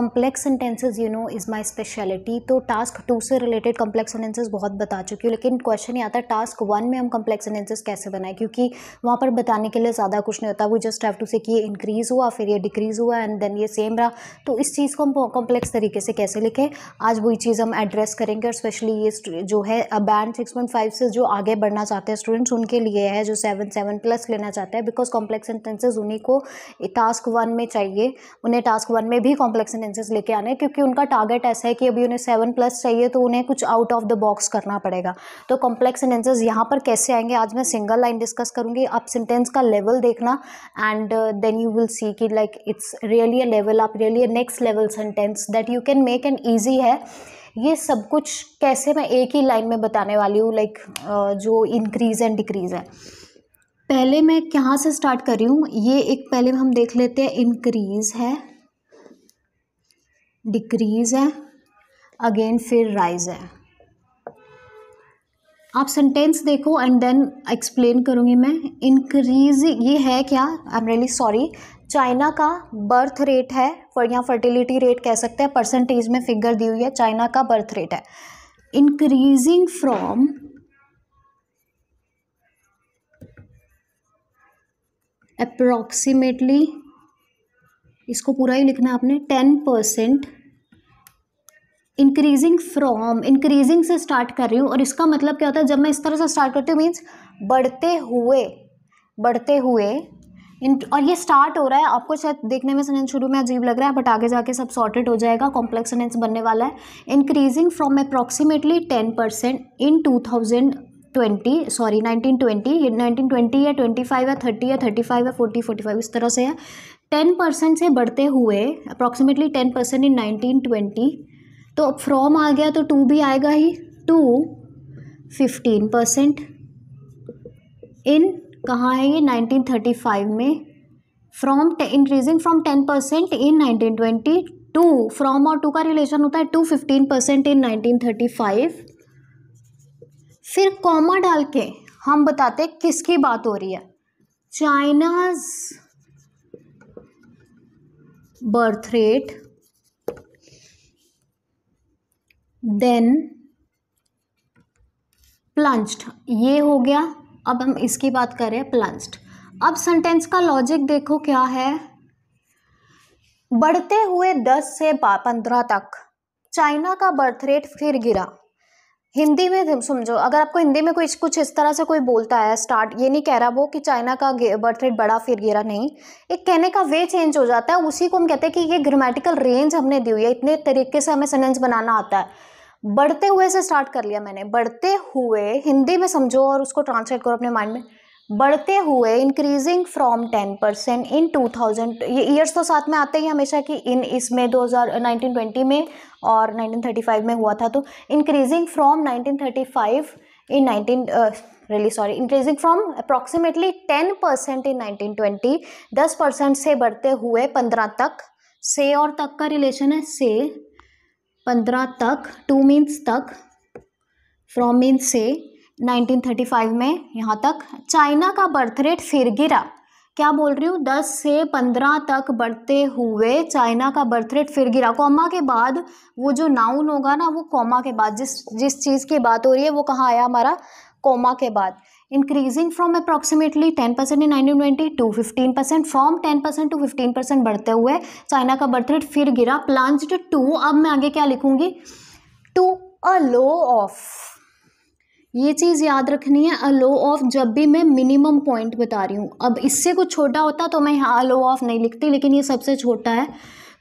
complex sentences you know is my speciality तो task two से related complex sentences बहुत बता चुकी हूँ लेकिन क्वेश्चन ये आता है टास्क वन में हम कॉम्प्लेक्स सेंटेंसेस कैसे बनाए क्योंकि वहाँ पर बताने के लिए ज़्यादा कुछ नहीं होता वो जस्ट हैव टू से कि ये इंक्रीज़ हुआ फिर ये डिक्रीज़ हुआ एंड देन ये सेम रहा तो इस चीज़ को हम कॉम्प्लेक्स तरीके से कैसे लिखें आज वही चीज़ हम एड्रेस करेंगे और स्पेशली ये जो है बैंड सिक्स पॉइंट फाइव से जो आगे बढ़ना चाहते हैं स्टूडेंट्स उनके लिए है जो सेवन सेवन प्लस लेना चाहते हैं बिकॉज कॉम्प्लेक्स सेंटेंसेज उन्हीं को टास्क वन में चाहिए उन्हें टास्क वन में भी कॉम्प्लेक्स एक्सपेंसेस लेके आने क्योंकि उनका टारगेट ऐसा है कि अभी उन्हें सेवन प्लस चाहिए तो उन्हें कुछ आउट ऑफ द बॉक्स करना पड़ेगा तो कॉम्प्लेक्स सेंटेंसेज यहाँ पर कैसे आएंगे आज मैं सिंगल लाइन डिस्कस करूँगी आप सेंटेंस का लेवल देखना and then you will see कि like it's really a level आप really a next level sentence that you can make an easy है ये सब कुछ कैसे मैं एक ही लाइन में बताने वाली हूँ लाइक uh, जो इंक्रीज़ एंड डिक्रीज़ है पहले मैं कहाँ से स्टार्ट कर रही हूँ ये एक पहले हम देख लेते हैं इंक्रीज़ है डिक्रीज़ है अगेन फिर राइज है आप सेंटेंस देखो एंड देन एक्सप्लेन करूँगी मैं इंक्रीज ये है क्या I am really sorry China का बर्थ रेट है फर यहाँ फर्टिलिटी रेट कह सकते हैं परसेंटेज में फिगर दी हुई है चाइना का बर्थ रेट है इंक्रीजिंग फ्रॉम अप्रॉक्सीमेटली इसको पूरा ही लिखना है आपने ten percent increasing from increasing से स्टार्ट कर रही हूँ और इसका मतलब क्या होता है जब मैं इस तरह से स्टार्ट करती हूँ मीन्स बढ़ते हुए बढ़ते हुए इन और ये स्टार्ट हो रहा है आपको शायद देखने में सेंटेंस शुरू में अजीब लग रहा है बट आगे जाके सब सॉर्टेड हो जाएगा कॉम्प्लेक्स सेंटेंस बनने वाला है increasing from approximately ten percent in two thousand twenty sorry nineteen twenty nineteen twenty या ट्वेंटी फाइव या थर्टी या थर्टी फाइव या फोर्टी फोर्टी फाइव इस तरह से है टेन परसेंट से बढ़ते हुए approximately ten percent in nineteen twenty तो अब फ्रॉम आ गया तो टू भी आएगा ही टू फिफ्टीन परसेंट इन कहाँ है ये नाइनटीन थर्टी फाइव में from increasing from ten percent in nineteen twenty to from और टू का रिलेशन होता है to fifteen percent in nineteen thirty five फिर कॉमा डाल के हम बताते किसकी बात हो रही है China's birth rate then plunged ये हो गया अब हम इसकी बात करें प्लंस्ड अब सेंटेंस का लॉजिक देखो क्या है बढ़ते हुए दस से पंद्रह तक चाइना का बर्थ रेट फिर गिरा हिंदी में समझो अगर आपको हिंदी में कोई कुछ इस तरह से कोई बोलता है स्टार्ट ये नहीं कह रहा वो कि चाइना का बर्थ रेट बड़ा फिर गिरा नहीं एक कहने का वे चेंज हो जाता है उसी को हम कहते हैं कि ये ग्रामेटिकल रेंज हमने दी हुई है इतने तरीके से हमें सेंटेंस बनाना आता है बढ़ते हुए से स्टार्ट कर लिया मैंने बढ़ते हुए हिंदी में समझो और उसको ट्रांसलेट करो अपने माइंड में बढ़ते हुए increasing from ten percent in two thousand ये ईयर्स तो साथ में आते ही हमेशा कि इन इसमें दो हज़ार नाइनटीन ट्वेंटी में और नाइनटीन थर्टी फाइव में हुआ था तो increasing from nineteen thirty five in nineteen really sorry increasing from approximately ten percent in nineteen twenty दस परसेंट से बढ़ते हुए पंद्रह तक से और तक का रिलेशन है से पंद्रह तक टू मीन्स तक फ्रॉम मीन्स से 1935 में यहाँ तक चाइना का बर्थ रेट फिर गिरा क्या बोल रही हूँ दस से पंद्रह तक बढ़ते हुए चाइना का बर्थ रेट फिर गिरा कॉमा के बाद वो जो नाउन होगा ना वो कॉमा के बाद जिस जिस चीज़ की बात हो रही है वो कहाँ आया हमारा कॉमा के बाद increasing from approximately ten percent in nineteen twenty to fifteen percent from ten percent to fifteen percent बढ़ते हुए चाइना का बर्थ रेट फिर गिरा प्लांस्ड टू अब मैं आगे क्या लिखूंगी टू अ लो ऑफ ये चीज़ याद रखनी है अ लो ऑफ जब भी मैं मिनिमम पॉइंट बता रही हूँ अब इससे कुछ छोटा होता तो मैं यहाँ लो ऑफ नहीं लिखती लेकिन ये सबसे छोटा है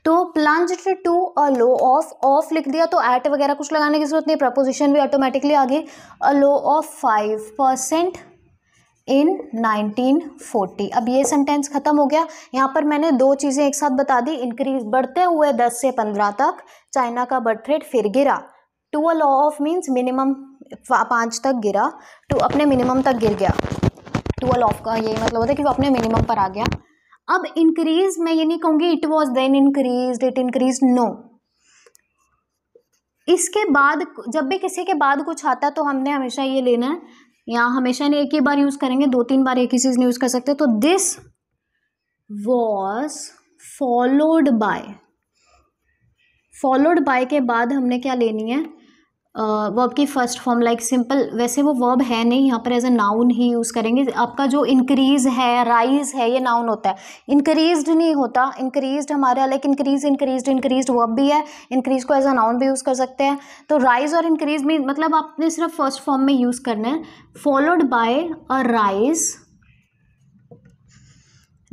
तो plunge to a low of of लिख दिया तो एट वगैरह कुछ लगाने की जरूरत नहीं प्रपोजिशन भी ऑटोमेटिकली आ गई a low of five percent in 1940 अब ये सेंटेंस ख़त्म हो गया यहाँ पर मैंने दो चीज़ें एक साथ बता दी इंक्रीज बढ़ते हुए 10 से 15 तक चाइना का बर्थ रेट फिर गिरा to a low of means minimum पाँच तक गिरा टू तो अपने मिनिमम तक गिर गया ट्वेल्व तो ऑफ का ये मतलब होता है कि वो अपने मिनिमम पर आ गया अब इंक्रीज मैं ये नहीं कहूँगी it was then increase it increase no इसके बाद जब भी किसी के बाद कुछ आता है तो हमने हमेशा ये लेना है या हमेशा नहीं एक ही बार यूज़ करेंगे दो तीन बार एक ही चीज़ यूज़ कर सकते तो this was followed by followed by के बाद हमने क्या लेनी है वर्ब की फर्स्ट फॉर्म लाइक सिंपल वैसे वो वर्ब है नहीं यहाँ पर एज अ नाउन ही यूज़ करेंगे आपका जो इंक्रीज है राइज है ये नाउन होता है इंक्रीज नहीं होता इंक्रीज हमारा like increase increase increase verb भी है इंक्रीज को एज अ नाउन भी यूज़ कर सकते हैं तो राइज और इंक्रीज में मतलब आपने सिर्फ फर्स्ट फॉर्म में यूज़ करना है followed by a rise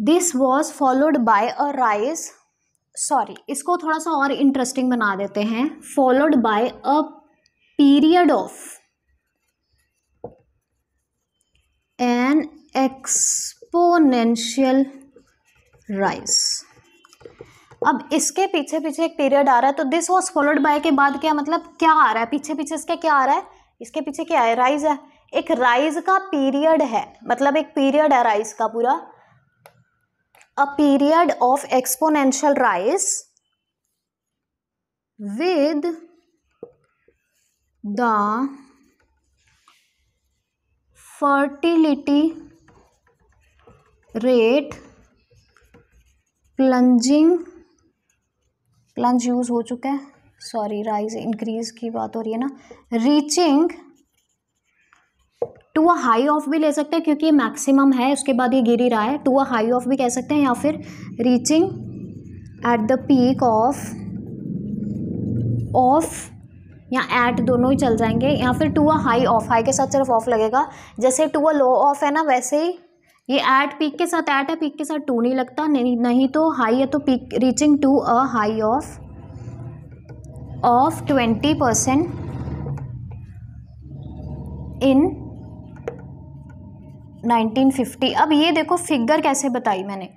this was followed by a rise sorry इसको थोड़ा सा और इंटरेस्टिंग बना देते हैं followed by a period of an exponential rise अब इसके पीछे पीछे एक पीरियड आ रहा है तो दिस वॉज फॉलोड बाय के बाद क्या मतलब क्या आ रहा है पीछे पीछे इसके क्या आ रहा है इसके पीछे क्या है राइज है एक राइज का पीरियड है मतलब एक पीरियड है राइज का पूरा a period of exponential rise with the fertility rate plunging plunge use हो चुका है सॉरी राइज इंक्रीज की बात हो रही है ना reaching to a high of भी ले सकते हैं क्योंकि ये मैक्सिमम है उसके बाद ये गिर ही रहा है टू अ हाई ऑफ भी कह सकते हैं या फिर reaching at the peak of of या एट दोनों ही चल जाएंगे या फिर to a high of high के साथ सिर्फ ऑफ लगेगा जैसे टू अ लो ऑफ है ना वैसे ही ये एट पीक के साथ एट है पीक के साथ टू नहीं लगता नहीं नहीं तो हाई है तो peak reaching to a high of of twenty percent in 1950 अब ये देखो फिगर कैसे बताई मैंने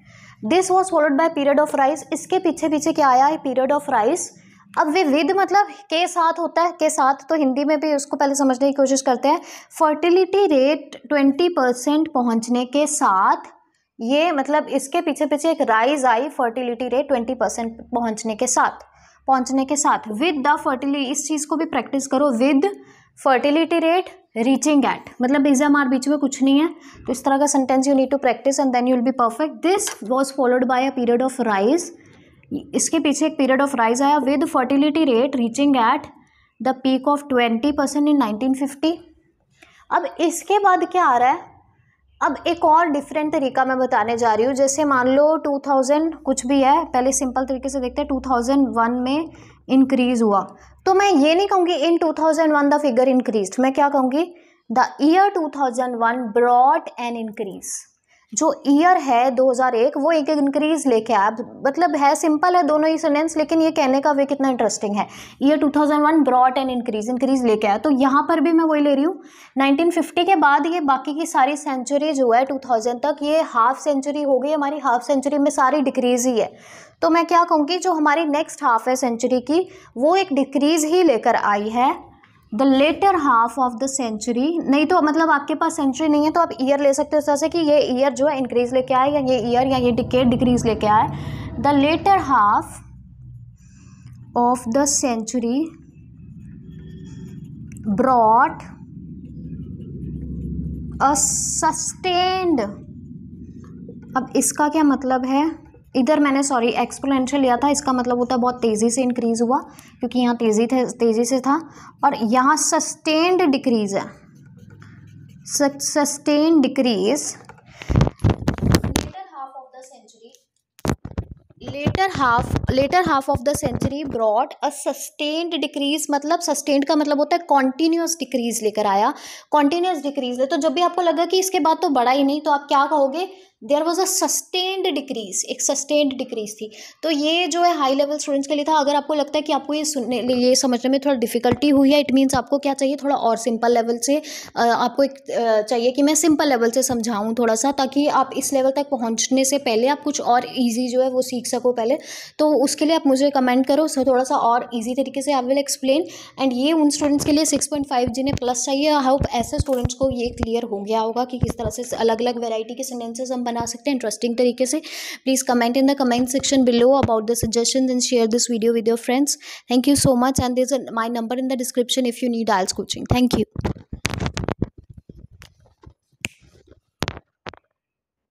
this was followed by period of rise इसके पीछे पीछे क्या आया है पीरियड ऑफ राइस अब वे विद मतलब के साथ होता है के साथ तो हिंदी में भी उसको पहले समझने की कोशिश करते हैं फर्टिलिटी रेट ट्वेंटी परसेंट पहुँचने के साथ ये मतलब इसके पीछे पीछे एक राइज आई फर्टिलिटी रेट ट्वेंटी परसेंट पहुँचने के साथ पहुँचने के साथ विद द फर्टिलिटी इस चीज़ को भी प्रैक्टिस करो with fertility rate reaching at मतलब इज आर बीच में कुछ नहीं है तो इस तरह का sentence you need to practice and then you will be perfect this was followed by a period of rise इसके पीछे एक पीरियड ऑफ राइज आया with fertility rate reaching at the peak of twenty percent in nineteen fifty अब इसके बाद क्या आ रहा है अब एक और डिफरेंट तरीका मैं बताने जा रही हूँ जैसे मान लो 2000 कुछ भी है पहले सिंपल तरीके से देखते हैं 2001 में इंक्रीज़ हुआ तो मैं ये नहीं कहूँगी इन 2001 द फिगर इंक्रीज मैं क्या कहूँगी the year 2001 brought an increase जो ईयर है 2001 वो एक इंक्रीज लेके आया मतलब है सिंपल है दोनों ही सेंटेंस लेकिन ये कहने का वे कितना इंटरेस्टिंग है year 2001 brought and increase increase लेके आया तो यहाँ पर भी मैं वही ले रही हूँ 1950 के बाद ये बाकी की सारी सेंचुरी जो है 2000 तक ये हाफ सेंचुरी हो गई हमारी हाफ सेंचुरी में सारी डिक्रीज ही है तो मैं क्या कहूँगी जो हमारी नेक्स्ट हाफ है सेंचुरी की वो एक डिक्रीज ही लेकर आई है the latter half of the century नहीं तो मतलब आपके पास सेंचुरी नहीं है तो आप ईयर ले सकते हो इस तरह से कि ये ईयर जो है इंक्रीज लेके आए या ये ईयर या ये डिकेट डिक्रीज लेके आए the latter half of the century brought a sustained अब इसका क्या मतलब है इधर मैंने सॉरी एक्सपोनेंशियल लिया था इसका मतलब होता है बहुत तेज़ी से इंक्रीज़ हुआ क्योंकि यहाँ तेज़ी थे तेज़ी से था और यहाँ सस्टेन्ड डिक्रीज़ है sustain decrease latter half latter half of the century brought a sustained decrease मतलब सस्टेन्ड का मतलब होता है कॉन्टीन्यूस डिक्रीज लेकर आया कॉन्टीन्यूस डिक्रीज तो जब भी आपको लगा कि इसके बाद तो बड़ा ही नहीं तो आप क्या कहोगे there was a sustained decrease एक सस्टेन्ड डिक्रीज थी तो ये जो है हाई लेवल स्टूडेंट्स के लिए था अगर आपको लगता है कि आपको ये सुनने ये समझने में थोड़ा डिफिकल्टी हुई है इट मीन्स आपको क्या चाहिए थोड़ा और सिंपल लेवल से आपको एक चाहिए कि मैं सिंपल लेवल से समझाऊँ थोड़ा सा ताकि आप इस लेवल तक पहुँचने से पहले आप कुछ और ईजी जो है वो सीख सको पहले तो उसके लिए आप मुझे कमेंट करो थोड़ा सा और ईजी तरीके से आई विल एक्सप्लेन एंड ये उन स्टूडेंट्स के लिए सिक्स पॉइंट फाइव जिन्हें प्लस चाहिए आई होप ऐसे स्टूडेंट्स को ये क्लियर हो गया होगा कि किस तरह से अलग अलग वेराइटी के सेंटेंसेज हम बना सकते हैं इंटरेस्टिंग तरीके से please comment in the comment section below about the suggestion and share this video with your friends thank you so much and this my number in the description if you need IELTS coaching thank you